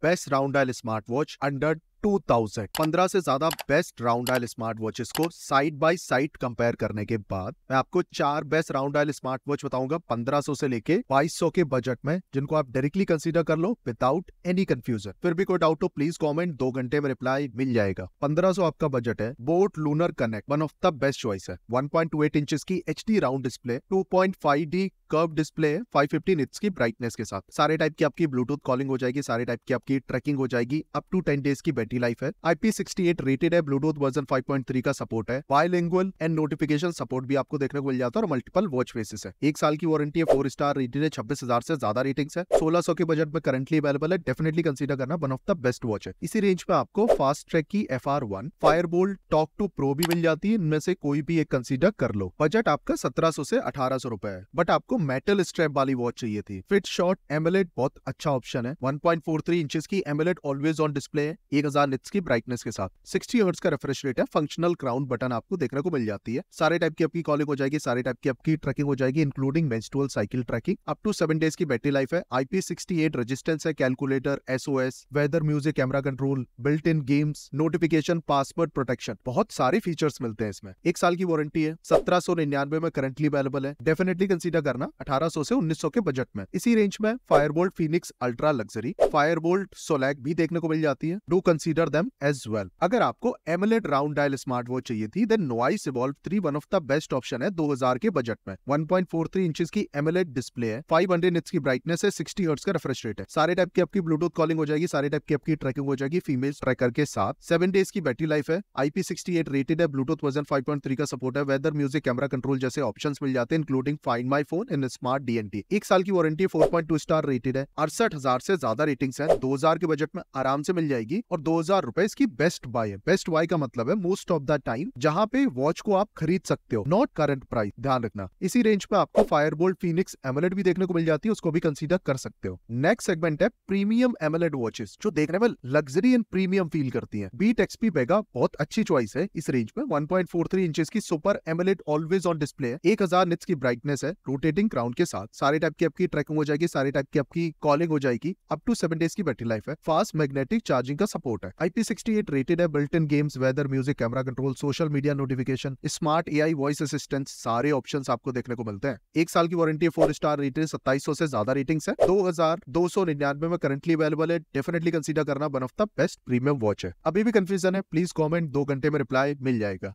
best round dial smartwatch under 2000 15 से ज्यादा best round dial smart watches को side by side compare करने के बाद मैं आपको चार best round dial smart watch बताऊंगा 1500 से लेके 2200 के बजट में जिनको आप डायरेक्टली कंसीडर कर लो विदाउट एनी कंफ्यूजन फिर भी कोई डाउट हो प्लीज कमेंट दो घंटे में रिप्लाई मिल जाएगा 1500 आपका बजट है boAt Lunar Connect one of the best choice है 1.28 इंचेस की H round display 2.5D curve display है 550 निट्स की ब्राइटनेस के साथ सारे टाइप की आपकी ब्लूटूथ कॉलिंग हो जाएगी सारे टाइप की आपकी ट्रैकिंग हो जाएगी अप टू टेन डेज की बैटरी बैटरी लाइफ है IP68 रेटेड है ब्लूटूथ वर्जन 5.3 का सपोर्ट है बायलिंगुअल एंड नोटिफिकेशन सपोर्ट भी आपको देखने को मिल जाता है और मल्टीपल वॉच फेसेस है एक साल की वारंटी है फोर स्टार रेटेड है छब्बीस से ज्यादा रेटिंग है सोलह के बजट में करंटली अवेलेबल है डेफिनेटली कंसिडर करना one of the best watch है इसी रेंज में आपको फास्ट ट्रैक की F R one Fire Boltt Talk two Pro भी मिल जाती है इनमें से कोई भी एक कंसिडर कर लो बजट आपका सत्रह सौ से अठारह सौ रुपए है बट आपको मेटल स्ट्रैप वाली वॉच चाहिए थी फिट शॉर्ट एमलेट बहुत अच्छा ऑप्शन है 1.43 इंचेस की एमलेट ऑलवेज ऑन डिस्प्ले है एक हजार निट्स की ब्राइटनेस के साथ सिक्सटी हर्ट्स का रिफ्रेश रेट है फंक्शनल क्राउन बटन आपको देखने को मिल जाती है सारे टाइप की आपकी कॉलिंग हो जाएगी सारे टाइप की आपकी ट्रैकिंग हो जाएगी including menstrual cycle tracking up to seven days की बैटरी लाइफ है आईपी रेजिस्टेंस है calculator SOS weather music camera control built in games notification password protection बहुत सारे फीचर्स मिलते हैं इसमें एक साल की वारंटी है सत्रह सौ निन्यानवे में करंटली अवेलेबल है डेफिनेटली कंसीडर करना अठारह सौ से उन्नीस सौ के बजट में इसी रेंज में Fire Boltt Phoenix Ultra luxury Fire Boltt सोलैक भी देखने को मिल जाती है do consider consider them as well अगर आपको AMOLED round dial smart watch चाहिए थी then Noise Evolve three one of the best option है 2000 के बजट में 1.43 पॉइंट इंचेस की एमलेट डिस्प्ले है फाइव हंड्रेड की ब्राइटनेस है सिक्सटी हर्ट्स का रिफ्रेश रेट है सारे टाइप की आपकी ब्लूटूथ कॉलिंग हो जाएगी सारे टाइप की आपकी ट्रैकिंग हो जाएगी फीमेल ट्रैकर के साथ सेवन डेज की बैटरी लाइफ है आईपी रेटेड है ब्लूटूथ वर्जन फाइव का सपोर्ट है वेदर म्यूजिक कैमरा कंट्रोल जैसे ऑप्शन मिल जाते हैं including find my phone in smart डी एक साल की वारंटी फोर स्टार रेटेड है अड़सठ से ज्यादा रेटिंग्स है दो के बजट में आराम से मिल जाएगी और दो हजार रुपए इसकी बेस्ट बाय है बेस्ट बाय का मतलब है मोस्ट ऑफ द टाइम जहाँ पे वॉच को आप खरीद सकते हो नॉट करंट प्राइस ध्यान रखना इसी रेंज पे आपको फायर फायरबोल्ट फिनिक्स एमलेट भी देखने को मिल जाती है उसको भी कंसिडर कर सकते हो नेक्स्ट सेगमेंट है प्रीमियम एमलेट वॉचेस जो देखने में लग्जरी एंड प्रीमियम फील करती है बीट एक्सपी बेगा बहुत अच्छी चॉइस है इस रेंज में 1.43 इंचेस की super AMOLED always on display है 1000 निट्स की ब्राइटनेस है रोटेटिंग क्राउन के साथ सारे टाइप की आपकी ट्रैकिंग हो जाएगी सारे टाइप की आपकी कॉलिंग हो जाएगी अप टू सेवन डेज की बैटरी लाइफ है फास्ट मैग्नेटिक चार्जिंग का सपोर्ट सकता है IP68 रेटेड है built in games weather music camera control social media notification smart AI voice assistant सारे ऑप्शन आपको देखने को मिलते हैं एक साल की वारंटी फोर स्टार रेटेड सत्ताईस से ज्यादा रेटिंग है दो हजार में करंटली अवेलेबल है डेफिनेटली कंसिडर करना one of the best premium watch है अभी भी कंफ्यूजन है प्लीज कॉमेंट दो घंटे में रिप्लाई मिल जाएगा